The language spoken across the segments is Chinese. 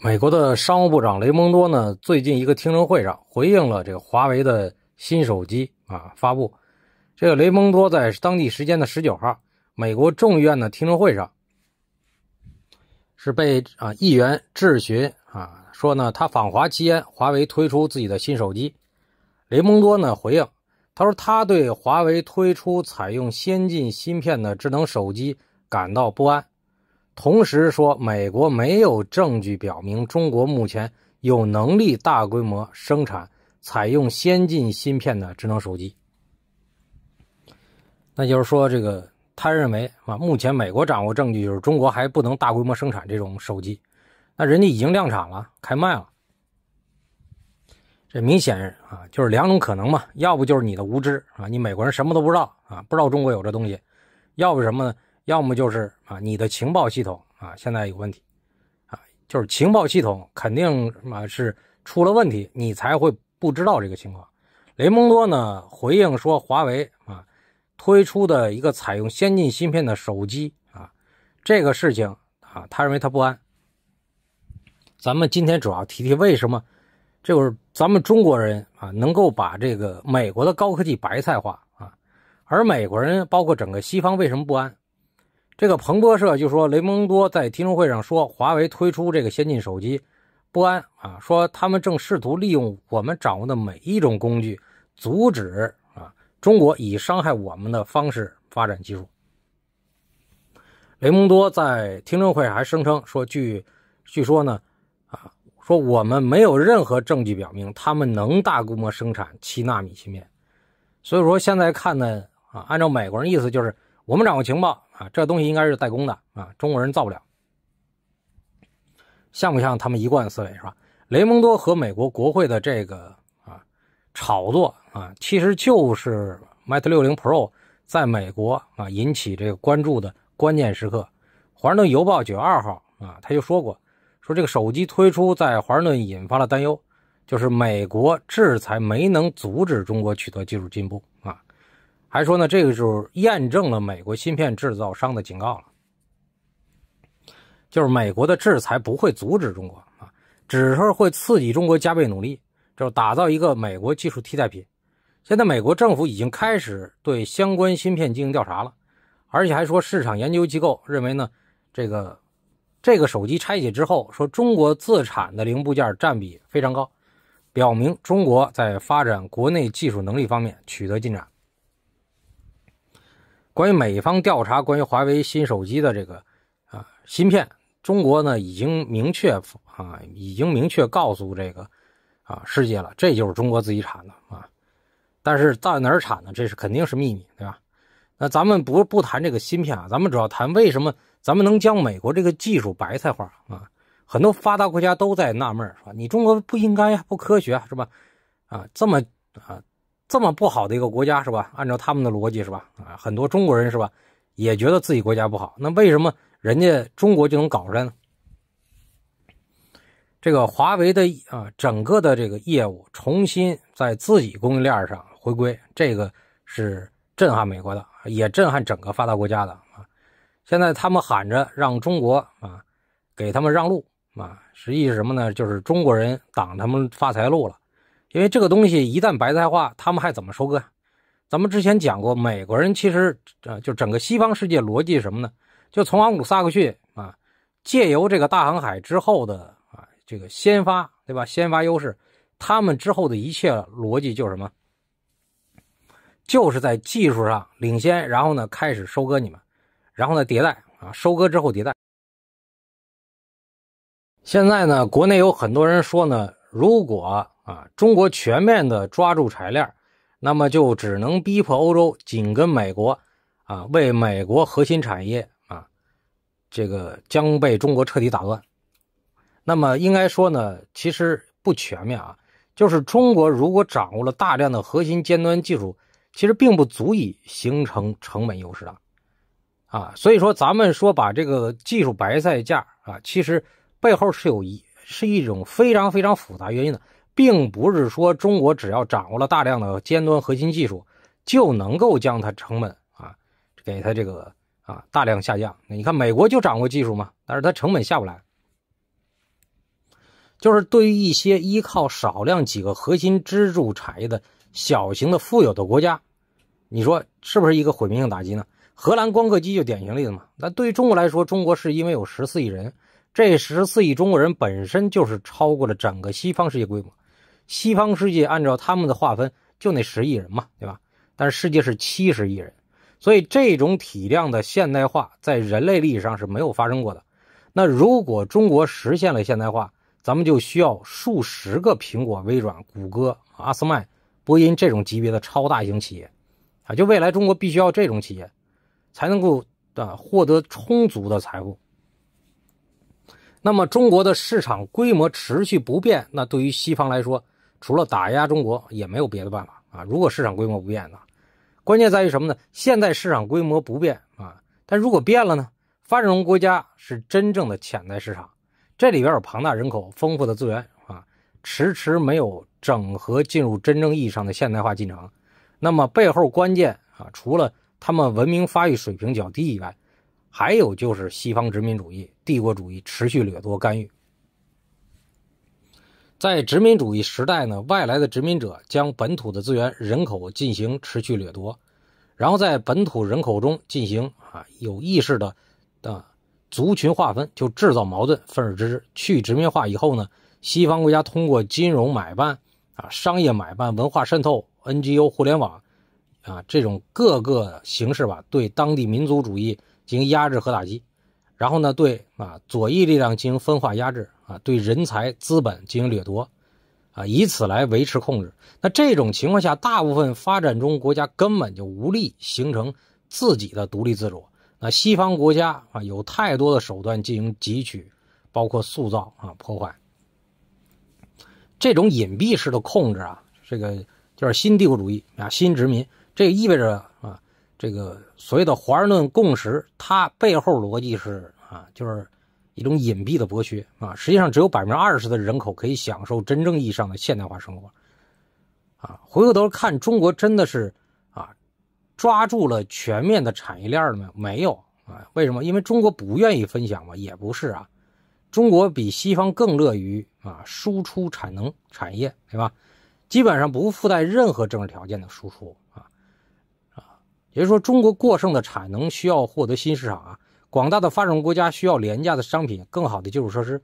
美国的商务部长雷蒙多呢，最近一个听证会上回应了这个华为的新手机啊发布。这个雷蒙多在当地时间的十九号，美国众议院的听证会上，是被啊议员质询啊说呢，他访华期间华为推出自己的新手机，雷蒙多呢回应，他说他对华为推出采用先进芯片的智能手机感到不安。同时说，美国没有证据表明中国目前有能力大规模生产采用先进芯片的智能手机。那就是说，这个他认为啊，目前美国掌握证据就是中国还不能大规模生产这种手机，那人家已经量产了，开卖了。这明显啊，就是两种可能嘛，要不就是你的无知啊，你美国人什么都不知道啊，不知道中国有这东西，要不什么呢？要么就是啊，你的情报系统啊现在有问题啊，就是情报系统肯定嘛是出了问题，你才会不知道这个情况。雷蒙多呢回应说，华为啊推出的一个采用先进芯片的手机啊，这个事情啊，他认为他不安。咱们今天主要提提为什么，就是咱们中国人啊能够把这个美国的高科技白菜化啊，而美国人包括整个西方为什么不安？这个彭博社就说，雷蒙多在听证会上说，华为推出这个先进手机，不安啊，说他们正试图利用我们掌握的每一种工具，阻止啊中国以伤害我们的方式发展技术。雷蒙多在听证会还声称说，据据说呢，啊说我们没有任何证据表明他们能大规模生产七纳米芯片，所以说现在看呢，啊按照美国人意思就是我们掌握情报。啊，这东西应该是代工的啊，中国人造不了，像不像他们一贯的思维是吧？雷蒙多和美国国会的这个啊炒作啊，其实就是 Mate 60 Pro 在美国啊引起这个关注的关键时刻，《华盛顿邮报》九月二号啊他就说过，说这个手机推出在华盛顿引发了担忧，就是美国制裁没能阻止中国取得技术进步啊。还说呢，这个就是验证了美国芯片制造商的警告了，就是美国的制裁不会阻止中国啊，只是会刺激中国加倍努力，就是打造一个美国技术替代品。现在美国政府已经开始对相关芯片进行调查了，而且还说市场研究机构认为呢，这个这个手机拆解之后，说中国自产的零部件占比非常高，表明中国在发展国内技术能力方面取得进展。关于美方调查，关于华为新手机的这个啊芯片，中国呢已经明确啊已经明确告诉这个啊世界了，这就是中国自己产的啊。但是到哪儿产呢？这是肯定是秘密，对吧？那咱们不不谈这个芯片啊，咱们主要谈为什么咱们能将美国这个技术白菜化啊？很多发达国家都在纳闷说你中国不应该呀，不科学是吧？啊，这么啊。这么不好的一个国家是吧？按照他们的逻辑是吧？啊，很多中国人是吧，也觉得自己国家不好。那为什么人家中国就能搞着呢？这个华为的啊，整个的这个业务重新在自己供应链上回归，这个是震撼美国的，也震撼整个发达国家的啊。现在他们喊着让中国啊给他们让路啊，实际是什么呢？就是中国人挡他们发财路了。因为这个东西一旦白菜化，他们还怎么收割？咱们之前讲过，美国人其实，呃，就整个西方世界逻辑是什么呢？就从昂古萨克逊啊，借由这个大航海之后的啊这个先发，对吧？先发优势，他们之后的一切逻辑就是什么？就是在技术上领先，然后呢开始收割你们，然后呢迭代啊，收割之后迭代。现在呢，国内有很多人说呢，如果啊，中国全面的抓住材料，链，那么就只能逼迫欧洲紧跟美国，啊，为美国核心产业啊，这个将被中国彻底打断。那么应该说呢，其实不全面啊，就是中国如果掌握了大量的核心尖端技术，其实并不足以形成成本优势的，啊，所以说咱们说把这个技术白菜价啊，其实背后是有一是一种非常非常复杂原因的。并不是说中国只要掌握了大量的尖端核心技术，就能够将它成本啊，给它这个啊大量下降。你看美国就掌握技术嘛，但是它成本下不来。就是对于一些依靠少量几个核心支柱产业的小型的富有的国家，你说是不是一个毁灭性打击呢？荷兰光刻机就典型例子嘛。那对于中国来说，中国是因为有十四亿人，这十四亿中国人本身就是超过了整个西方世界规模。西方世界按照他们的划分，就那十亿人嘛，对吧？但是世界是七十亿人，所以这种体量的现代化在人类历史上是没有发生过的。那如果中国实现了现代化，咱们就需要数十个苹果、微软、谷歌、阿斯麦、波音这种级别的超大型企业，啊，就未来中国必须要这种企业，才能够对获得充足的财富。那么中国的市场规模持续不变，那对于西方来说，除了打压中国，也没有别的办法啊！如果市场规模不变呢？关键在于什么呢？现在市场规模不变啊，但如果变了呢？发展中国家是真正的潜在市场，这里边有庞大人口、丰富的资源啊，迟迟没有整合进入真正意义上的现代化进程。那么背后关键啊，除了他们文明发育水平较低以外，还有就是西方殖民主义、帝国主义持续掠夺干预。在殖民主义时代呢，外来的殖民者将本土的资源、人口进行持续掠夺，然后在本土人口中进行啊有意识的的族群划分，就制造矛盾、分而治之。去殖民化以后呢，西方国家通过金融买办啊、商业买办、文化渗透、NGO、互联网啊这种各个形式吧，对当地民族主义进行压制和打击，然后呢，对啊左翼力量进行分化压制。啊，对人才、资本进行掠夺，啊，以此来维持控制。那这种情况下，大部分发展中国家根本就无力形成自己的独立自主。那西方国家啊，有太多的手段进行汲取，包括塑造啊、破坏。这种隐蔽式的控制啊，这个就是新帝国主义啊、新殖民。这意味着啊，这个所谓的华盛顿共识，它背后逻辑是啊，就是。一种隐蔽的剥削啊，实际上只有百分之二十的人口可以享受真正意义上的现代化生活啊。回过头看，中国真的是啊，抓住了全面的产业链了吗？没有啊。为什么？因为中国不愿意分享嘛。也不是啊，中国比西方更乐于啊，输出产能产业，对吧？基本上不附带任何政治条件的输出啊啊，也就是说，中国过剩的产能需要获得新市场啊。广大的发展中国家需要廉价的商品、更好的基础设施，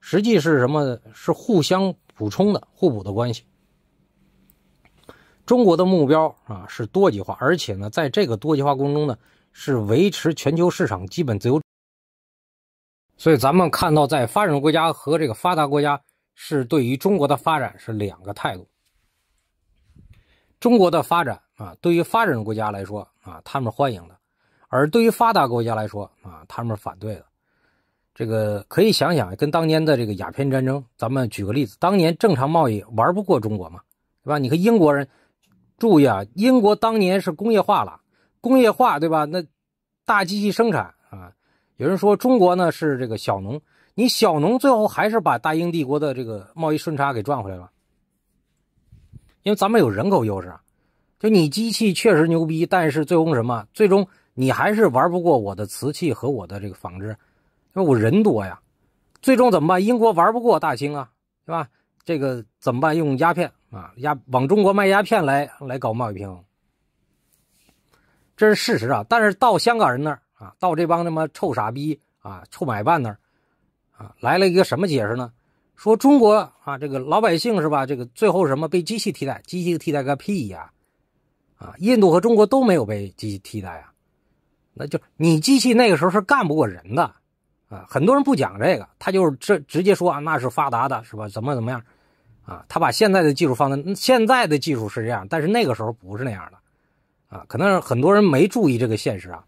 实际是什么？是互相补充的、互补的关系。中国的目标啊是多极化，而且呢，在这个多极化过程中呢，是维持全球市场基本自由。所以咱们看到，在发展中国家和这个发达国家是对于中国的发展是两个态度。中国的发展啊，对于发展中国家来说啊，他们欢迎的。而对于发达国家来说啊，他们反对的。这个可以想想，跟当年的这个鸦片战争，咱们举个例子，当年正常贸易玩不过中国嘛，对吧？你看英国人，注意啊，英国当年是工业化了，工业化对吧？那大机器生产啊，有人说中国呢是这个小农，你小农最后还是把大英帝国的这个贸易顺差给赚回来了，因为咱们有人口优势啊。就你机器确实牛逼，但是最终什么？最终。你还是玩不过我的瓷器和我的这个纺织，因为我人多呀。最终怎么办？英国玩不过大清啊，是吧？这个怎么办？用鸦片啊，鸦往中国卖鸦片来来搞贸易平衡，这是事实啊。但是到香港人那儿啊，到这帮他妈臭傻逼啊、臭买办那儿啊，来了一个什么解释呢？说中国啊，这个老百姓是吧？这个最后什么被机器替代？机器替代个屁呀！啊，印度和中国都没有被机器替代啊。那就你机器那个时候是干不过人的啊，很多人不讲这个，他就是这直接说啊，那是发达的，是吧？怎么怎么样啊？他把现在的技术放在现在的技术是这样，但是那个时候不是那样的啊，可能很多人没注意这个现实啊。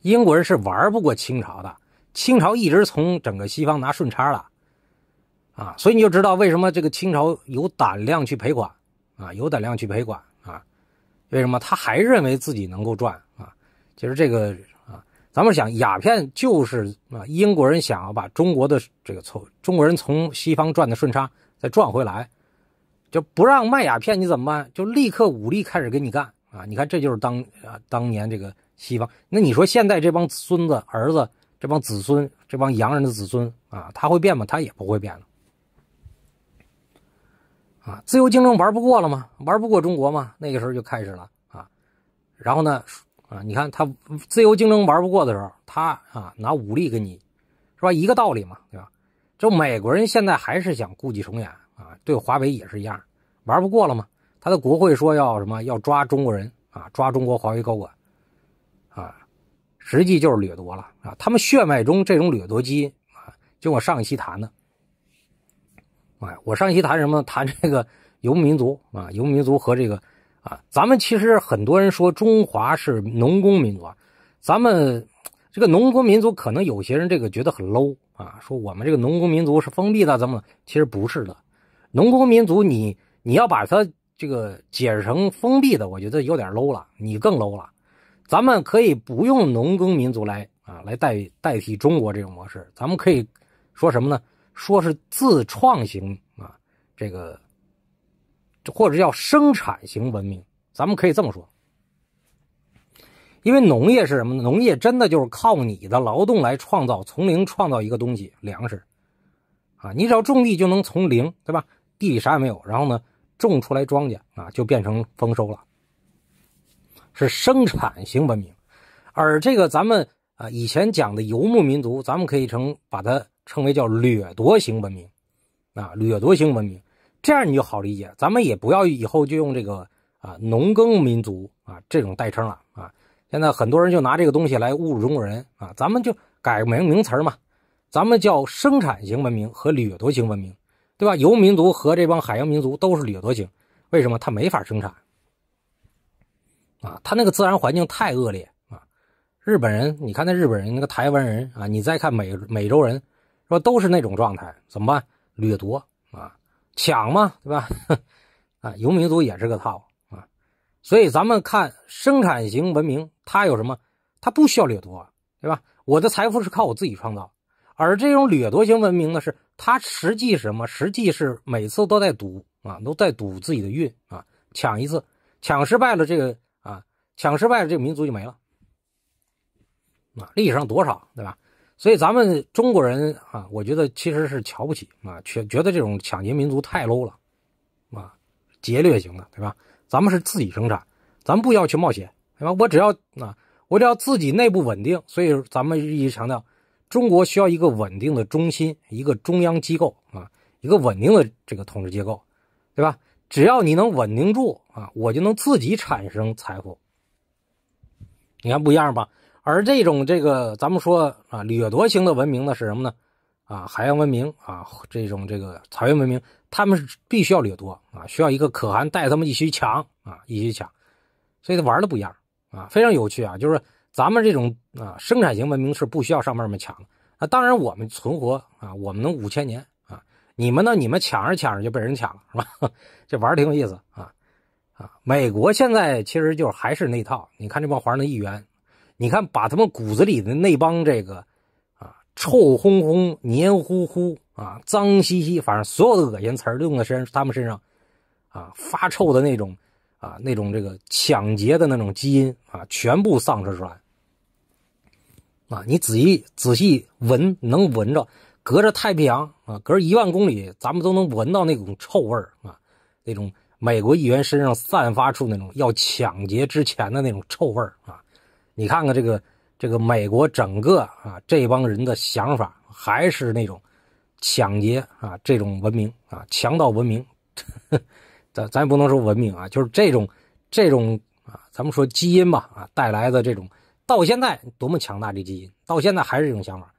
英国人是玩不过清朝的，清朝一直从整个西方拿顺差了啊，所以你就知道为什么这个清朝有胆量去赔款啊，有胆量去赔款啊，为什么他还认为自己能够赚？其实这个啊，咱们想鸦片就是啊，英国人想要把中国的这个从中国人从西方赚的顺差再赚回来，就不让卖鸦片，你怎么办？就立刻武力开始跟你干啊！你看这就是当啊当年这个西方，那你说现在这帮孙子儿子，这帮子孙，这帮洋人的子孙啊，他会变吗？他也不会变了啊！自由竞争玩不过了吗？玩不过中国吗？那个时候就开始了啊，然后呢？啊，你看他自由竞争玩不过的时候，他啊拿武力跟你，是吧？一个道理嘛，对吧？就美国人现在还是想顾忌重演啊，对华为也是一样，玩不过了吗？他的国会说要什么要抓中国人啊，抓中国华为高管，啊，实际就是掠夺了啊。他们血脉中这种掠夺基因啊，就我上一期谈的，哎，我上一期谈什么？谈这个游牧民族啊，游牧民族和这个。啊，咱们其实很多人说中华是农工民族啊，咱们这个农工民族可能有些人这个觉得很 low 啊，说我们这个农工民族是封闭的怎么其实不是的，农工民族你你要把它这个解释成封闭的，我觉得有点 low 了，你更 low 了。咱们可以不用农耕民族来啊来代代替中国这种模式，咱们可以说什么呢？说是自创型啊，这个。或者叫生产型文明，咱们可以这么说，因为农业是什么？农业真的就是靠你的劳动来创造，从零创造一个东西，粮食，啊，你只要种地就能从零，对吧？地里啥也没有，然后呢，种出来庄稼啊，就变成丰收了，是生产型文明。而这个咱们啊，以前讲的游牧民族，咱们可以称把它称为叫掠夺型文明，啊，掠夺型文明。这样你就好理解。咱们也不要以后就用这个啊，农耕民族啊这种代称了啊。现在很多人就拿这个东西来侮辱中国人啊。咱们就改个名名词嘛，咱们叫生产型文明和掠夺型文明，对吧？游民族和这帮海洋民族都是掠夺型，为什么他没法生产？啊，他那个自然环境太恶劣啊。日本人，你看那日本人那个台湾人啊，你再看美美洲人，是吧？都是那种状态，怎么办？掠夺啊。抢嘛，对吧？啊，游民族也是个套啊，所以咱们看生产型文明，它有什么？它不需要掠夺，对吧？我的财富是靠我自己创造。而这种掠夺型文明呢，是它实际什么？实际是每次都在赌啊，都在赌自己的运啊，抢一次，抢失败了，这个啊，抢失败了，这个民族就没了啊。历史上多少，对吧？所以咱们中国人啊，我觉得其实是瞧不起啊，觉觉得这种抢劫民族太 low 了，啊，劫掠型的，对吧？咱们是自己生产，咱不要去冒险，对吧？我只要啊，我只要自己内部稳定。所以咱们一直强调，中国需要一个稳定的中心，一个中央机构啊，一个稳定的这个统治结构，对吧？只要你能稳定住啊，我就能自己产生财富。你看不一样吧？而这种这个咱们说啊，掠夺型的文明呢是什么呢？啊，海洋文明啊，这种这个草原文明，他们是必须要掠夺啊，需要一个可汗带他们一起抢啊，一起抢，所以他玩的不一样啊，非常有趣啊。就是咱们这种啊，生产型文明是不需要上边儿么抢的啊。当然我们存活啊，我们能五千年啊，你们呢？你们抢着抢着就被人抢了，是吧？这玩的挺有意思啊啊！美国现在其实就还是那套，你看这帮华人的议员。你看，把他们骨子里的那帮这个，啊，臭烘烘、黏糊糊、啊，脏兮兮，反正所有的恶心词儿用在身他们身上，啊，发臭的那种，啊，那种这个抢劫的那种基因啊，全部丧失出来。啊，你仔细仔细闻，能闻着，隔着太平洋啊，隔一万公里，咱们都能闻到那种臭味儿啊，那种美国议员身上散发出那种要抢劫之前的那种臭味儿啊。你看看这个，这个美国整个啊，这帮人的想法还是那种抢劫啊，这种文明啊，强盗文明。咱咱不能说文明啊，就是这种这种啊，咱们说基因吧啊，带来的这种到现在多么强大的基因，到现在还是这种想法。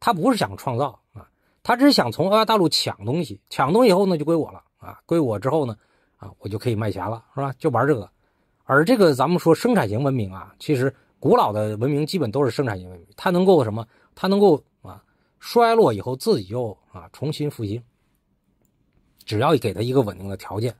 他不是想创造啊，他只是想从欧亚大陆抢东西，抢东西以后呢就归我了啊，归我之后呢啊，我就可以卖钱了，是吧？就玩这个。而这个咱们说生产型文明啊，其实。古老的文明基本都是生产性文明，它能够什么？它能够啊，衰落以后自己又啊重新复兴，只要给它一个稳定的条件。